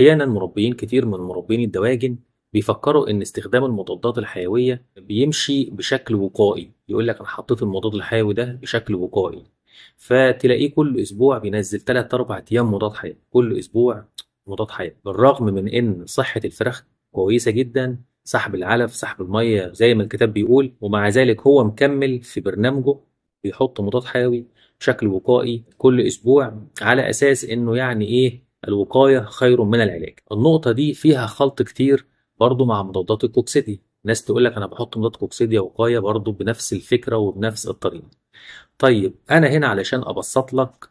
أحيانا مربيين كتير من مربين الدواجن بيفكروا ان استخدام المضادات الحيويه بيمشي بشكل وقائي يقول لك انا حطيت المضاد الحيوي ده بشكل وقائي فتلاقيه كل اسبوع بينزل 3 4 ايام مضاد حيوي كل اسبوع مضاد حيوي بالرغم من ان صحه الفراخ كويسه جدا سحب العلف سحب الميه زي ما الكتاب بيقول ومع ذلك هو مكمل في برنامجه بيحط مضاد حيوي بشكل وقائي كل اسبوع على اساس انه يعني ايه الوقاية خير من العلاج النقطة دي فيها خلط كتير برضو مع مضادات الكوكسيدي ناس تقول لك انا بحط مضاد كوكسيديا وقايه برضو بنفس الفكره وبنفس الطريقه طيب انا هنا علشان ابسط لك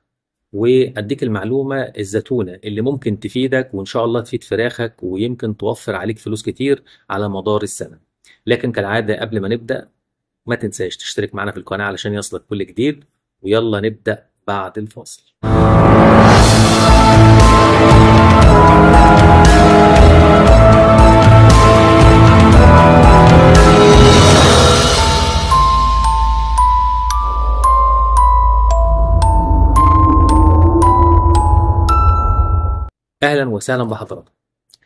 واديك المعلومه الزتونه اللي ممكن تفيدك وان شاء الله تفيد فراخك ويمكن توفر عليك فلوس كتير على مدار السنه لكن كالعاده قبل ما نبدا ما تنساش تشترك معنا في القناه علشان يصلك كل جديد ويلا نبدا بعد الفاصل اهلا وسهلا بحضرتك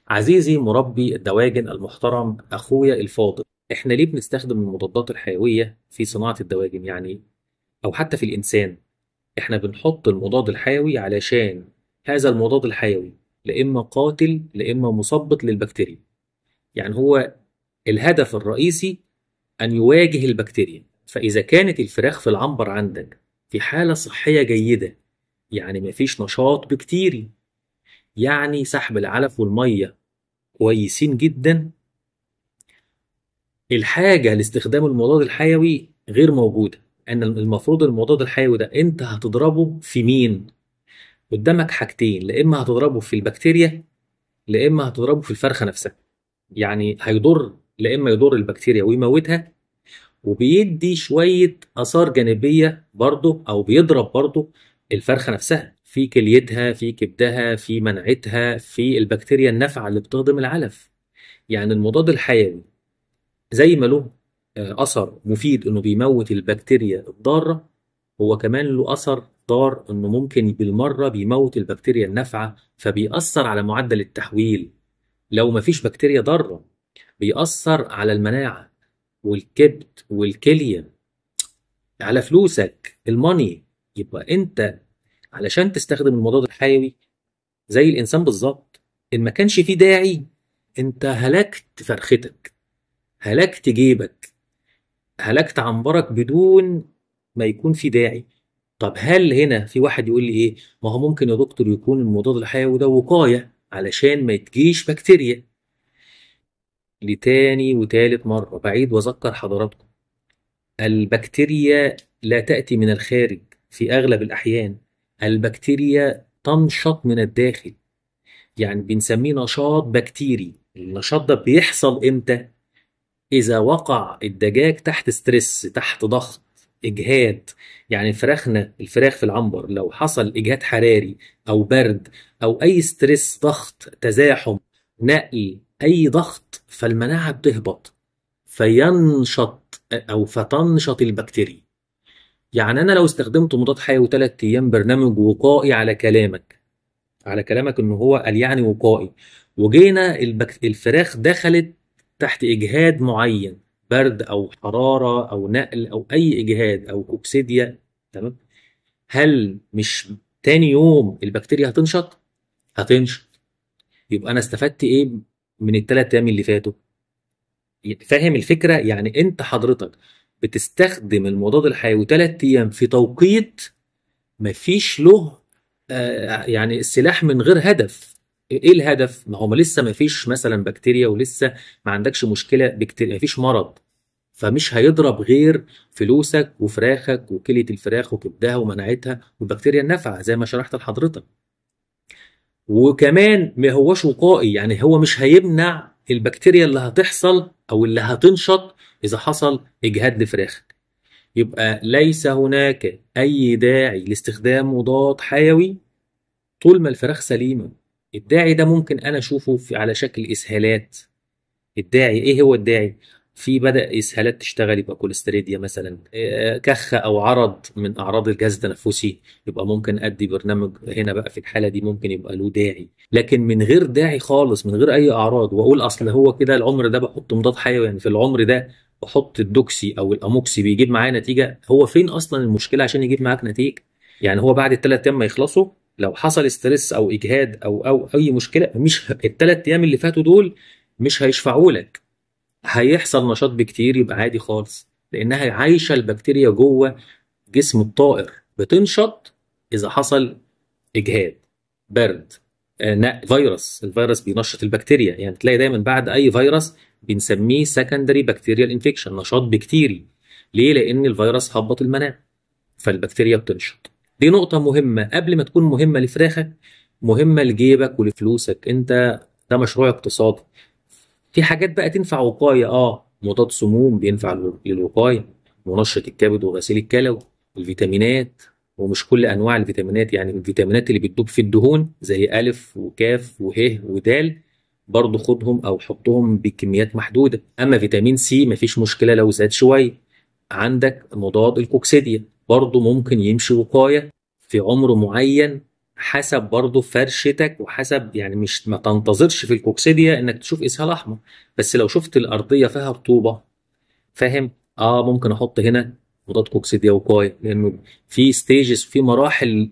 عزيزي مربي الدواجن المحترم اخويا الفاضل احنا ليه بنستخدم المضادات الحيويه في صناعه الدواجن يعني او حتى في الانسان احنا بنحط المضاد الحيوي علشان هذا المضاد الحيوي لا اما قاتل لا اما مثبط للبكتيريا يعني هو الهدف الرئيسي ان يواجه البكتيريا فاذا كانت الفراخ في العنبر عندك في حاله صحيه جيده يعني مفيش نشاط بكتيري يعني سحب العلف والميه كويسين جدا الحاجه لاستخدام المضاد الحيوي غير موجوده ان المفروض المضاد الحيوي ده انت هتضربه في مين قدامك حاجتين لا اما هتضربه في البكتيريا لا اما هتضربه في الفرخه نفسها يعني هيضر لا اما يضر البكتيريا ويموتها وبيدي شويه اثار جانبيه برضه او بيضرب برضه الفرخه نفسها في كليتها في كبدها في منعتها في البكتيريا النافعه اللي بتهضم العلف يعني المضاد الحيوي زي ما له آه، اثر مفيد انه بيموت البكتيريا الضاره هو كمان له اثر الطار انه ممكن بالمره بيموت البكتيريا النافعه فبيأثر على معدل التحويل لو مفيش بكتيريا ضاره بيأثر على المناعه والكبد والكليه على فلوسك الماني يبقى انت علشان تستخدم المضاد الحيوي زي الانسان بالظبط ان ما كانش فيه داعي انت هلكت فرختك هلكت جيبك هلكت عنبرك بدون ما يكون في داعي طب هل هنا في واحد يقول لي ايه ما هو ممكن يا دكتور يكون المضاد الحيوي ده وقايه علشان ما تجيش بكتيريا لتاني وتالت مره بعيد واذكر حضراتكم البكتيريا لا تاتي من الخارج في اغلب الاحيان البكتيريا تنشط من الداخل يعني بنسميه نشاط بكتيري النشاط ده بيحصل امتى اذا وقع الدجاج تحت ستريس تحت ضغط اجهاد يعني فراخنا الفراخ في العنبر لو حصل اجهاد حراري او برد او اي ستريس ضغط تزاحم نقل اي ضغط فالمناعه بتهبط فينشط او فتنشط البكتيريا يعني انا لو استخدمت مضاد حيوي ثلاث ايام برنامج وقائي على كلامك على كلامك ان هو قال يعني وقائي وجينا الفراخ دخلت تحت اجهاد معين برد او حراره او نقل او اي اجهاد او كوكسيديا تمام هل مش تاني يوم البكتيريا هتنشط هتنشط يبقى انا استفدت ايه من الثلاث ايام اللي فاتوا فاهم الفكره يعني انت حضرتك بتستخدم المضاد الحيوي ثلاث ايام في توقيت مفيش له آه، يعني السلاح من غير هدف ايه الهدف ما هو لسه مفيش مثلا بكتيريا ولسه ما عندكش مشكله بكتيريا مفيش مرض فمش هيضرب غير فلوسك وفراخك وكليه الفراخ وكبدها ومناعتها والبكتيريا النافعه زي ما شرحت لحضرتك. وكمان ما هوش وقائي يعني هو مش هيمنع البكتيريا اللي هتحصل او اللي هتنشط اذا حصل اجهاد لفراخك. يبقى ليس هناك اي داعي لاستخدام مضاد حيوي طول ما الفراخ سليمه. الداعي ده ممكن انا اشوفه على شكل اسهالات. الداعي ايه هو الداعي؟ في بدا اسهالات تشتغل يبقى كوليستريديا مثلا آه، كخ او عرض من اعراض الجهاز التنفسي يبقى ممكن ادي برنامج هنا بقى في الحاله دي ممكن يبقى له داعي لكن من غير داعي خالص من غير اي اعراض واقول اصل هو كده العمر ده بحط مضاد حيوي يعني في العمر ده بحط الدوكسي او الاموكسي بيجيب معايا نتيجه هو فين اصلا المشكله عشان يجيب معاك نتيجه يعني هو بعد الثلاث ايام ما يخلصوا لو حصل ستريس او اجهاد او او اي مشكله مش الثلاث ايام اللي فاتوا دول مش هيشفعوا لك هيحصل نشاط بكتير يبقى عادي خالص لانها عايشه البكتيريا جوه جسم الطائر بتنشط اذا حصل اجهاد برد آه، فيروس الفيروس بينشط البكتيريا يعني تلاقي دايما بعد اي فيروس بنسميه سكندري بكتيريال انفكشن نشاط بكتيري ليه لان الفيروس هبط المناعه فالبكتيريا بتنشط دي نقطه مهمه قبل ما تكون مهمه لفراخك مهمه لجيبك ولفلوسك انت ده مشروع اقتصادي في حاجات بقى تنفع وقايه اه مضاد سموم بينفع للوقايه منشط الكبد وغسيل الكلوي الفيتامينات ومش كل انواع الفيتامينات يعني الفيتامينات اللي بتدوب في الدهون زي الف وكاف وه ودال برضه خدهم او حطهم بكميات محدوده اما فيتامين سي مفيش مشكله لو زاد شويه عندك مضاد الكوكسيديا برضه ممكن يمشي وقايه في عمر معين حسب برضه فرشتك وحسب يعني مش ما تنتظرش في الكوكسيديا انك تشوف اسهال احمر بس لو شفت الارضيه فيها رطوبه فاهم اه ممكن احط هنا مضاد كوكسيديا وقايه لانه في ستيجز في مراحل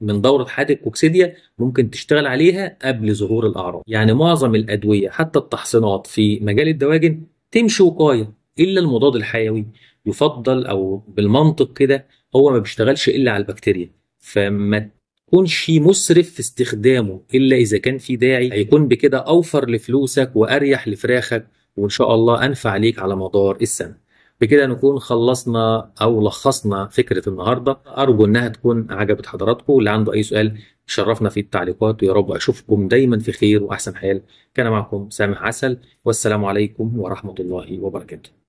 من دورة حاد الكوكسيديا ممكن تشتغل عليها قبل ظهور الأعراض يعني معظم الأدوية حتى التحصينات في مجال الدواجن تمشي وقاية إلا المضاد الحيوي يفضل أو بالمنطق كده هو ما بيشتغلش إلا على البكتيريا فما تكونش مسرف في استخدامه الا اذا كان في داعي هيكون بكده اوفر لفلوسك واريح لفراخك وان شاء الله انفع ليك على مدار السنه بكده نكون خلصنا او لخصنا فكره النهارده ارجو انها تكون عجبت حضراتكم واللي عنده اي سؤال شرفنا في التعليقات ويا رب اشوفكم دايما في خير واحسن حال كان معكم سامح عسل والسلام عليكم ورحمه الله وبركاته